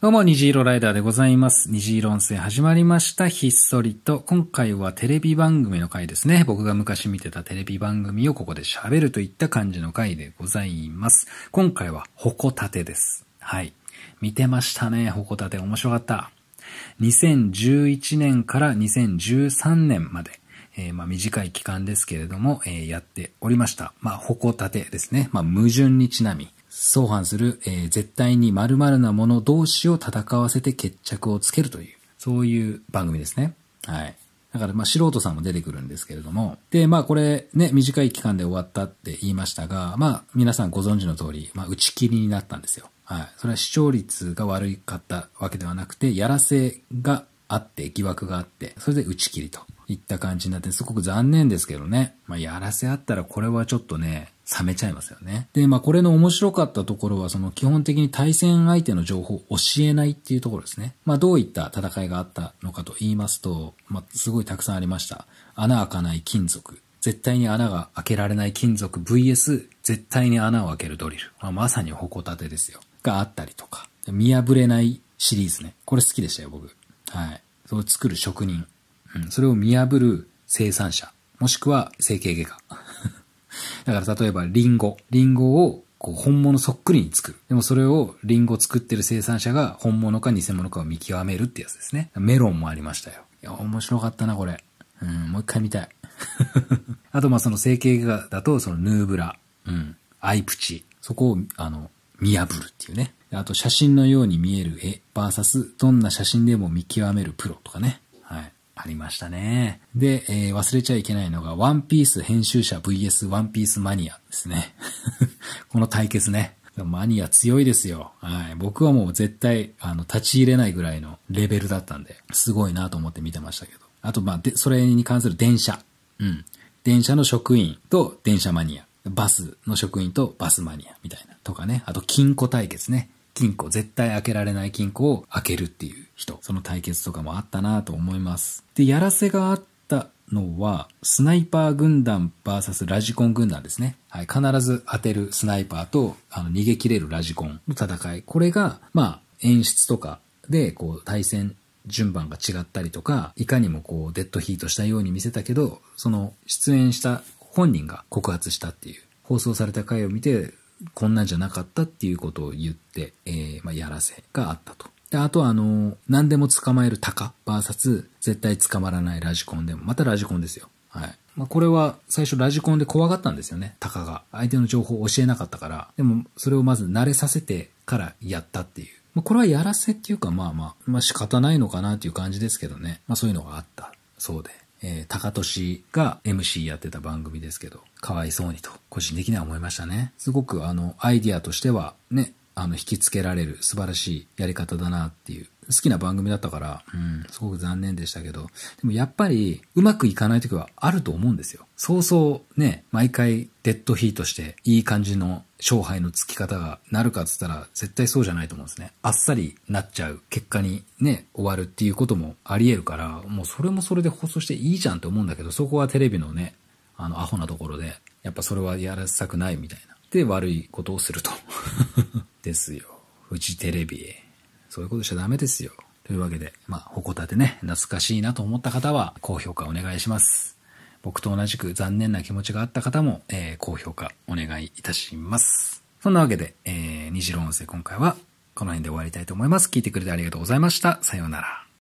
どうも、虹色ライダーでございます。虹色音声始まりました。ひっそりと。今回はテレビ番組の回ですね。僕が昔見てたテレビ番組をここで喋るといった感じの回でございます。今回は、ホコタテです。はい。見てましたね、ホコタテ。面白かった。2011年から2013年まで、えー、まあ短い期間ですけれども、えー、やっておりました。まあ、ホコタテですね。まあ、矛盾にちなみ、相反する、えー、絶対に〇〇なもの同士を戦わせて決着をつけるという、そういう番組ですね。はい。だから、まあ、素人さんも出てくるんですけれども。で、まあ、これね、短い期間で終わったって言いましたが、まあ、皆さんご存知の通り、まあ、打ち切りになったんですよ。はい。それは視聴率が悪かったわけではなくて、やらせがあって、疑惑があって、それで打ち切りといった感じになって、すごく残念ですけどね。まあ、やらせあったらこれはちょっとね、冷めちゃいますよね。で、まあこれの面白かったところは、その基本的に対戦相手の情報を教えないっていうところですね。まあどういった戦いがあったのかと言いますと、まあすごいたくさんありました。穴開かない金属。絶対に穴が開けられない金属 VS 絶対に穴を開けるドリル。まあ、まさに矛盾ですよ。があったりとか。見破れないシリーズね。これ好きでしたよ、僕。はい。それを作る職人。うん。それを見破る生産者。もしくは整形外科。だから例えばリンゴ。リンゴをこう本物そっくりに作る。でもそれをリンゴ作ってる生産者が本物か偽物かを見極めるってやつですね。メロンもありましたよ。いや、面白かったな、これ。うん、もう一回見たい。あと、ま、その整形画だと、そのヌーブラ、うん、アイプチ、そこを、あの、見破るっていうね。あと、写真のように見える絵、バーサス、どんな写真でも見極めるプロとかね。はい。ありましたね。で、えー、忘れちゃいけないのが、ワンピース編集者 VS ワンピースマニアですね。この対決ね。マニア強いですよ。はい。僕はもう絶対、あの、立ち入れないぐらいのレベルだったんで、すごいなと思って見てましたけど。あと、まあ、で、それに関する電車。うん。電車の職員と電車マニア。バスの職員とバスマニアみたいな。とかね。あと、金庫対決ね。金庫、絶対開けられない金庫を開けるっていう人。その対決とかもあったなと思います。で、やらせがあったのは、スナイパー軍団 VS ラジコン軍団ですね。はい。必ず当てるスナイパーと、あの、逃げ切れるラジコンの戦い。これが、まあ、演出とかで、こう、対戦順番が違ったりとか、いかにもこう、デッドヒートしたように見せたけど、その、出演した本人が告発したっていう、放送された回を見て、こんなんじゃなかったっていうことを言って、えー、まあ、やらせがあったと。で、あとはあの、何でも捕まえるー VS 絶対捕まらないラジコンでも、またラジコンですよ。はい。まあ、これは最初ラジコンで怖がったんですよね、カが。相手の情報を教えなかったから。でも、それをまず慣れさせてからやったっていう。まあ、これはやらせっていうか、まあまあ、まあ仕方ないのかなっていう感じですけどね。まあそういうのがあった。そうで。えー、高利が MC やってた番組ですけど、かわいそうにと、個人的には思いましたね。すごくあの、アイディアとしては、ね、あの、引きつけられる素晴らしいやり方だなっていう好きな番組だったから、うん、すごく残念でしたけど、でもやっぱりうまくいかない時はあると思うんですよ。そうそうね、毎回デッドヒートしていい感じの勝敗のつき方がなるかっつったら絶対そうじゃないと思うんですね。あっさりなっちゃう結果にね、終わるっていうこともあり得るから、もうそれもそれで放送していいじゃんと思うんだけど、そこはテレビのね、あの、アホなところで、やっぱそれはやらせたくないみたいな。で、悪いことをすると ですよ。フジテレビへ。そういうことしちゃダメですよ。というわけで、まあ、ほこたてね、懐かしいなと思った方は、高評価お願いします。僕と同じく残念な気持ちがあった方も、えー、高評価お願いいたします。そんなわけで、えー、虹色音声今回はこの辺で終わりたいと思います。聞いてくれてありがとうございました。さようなら。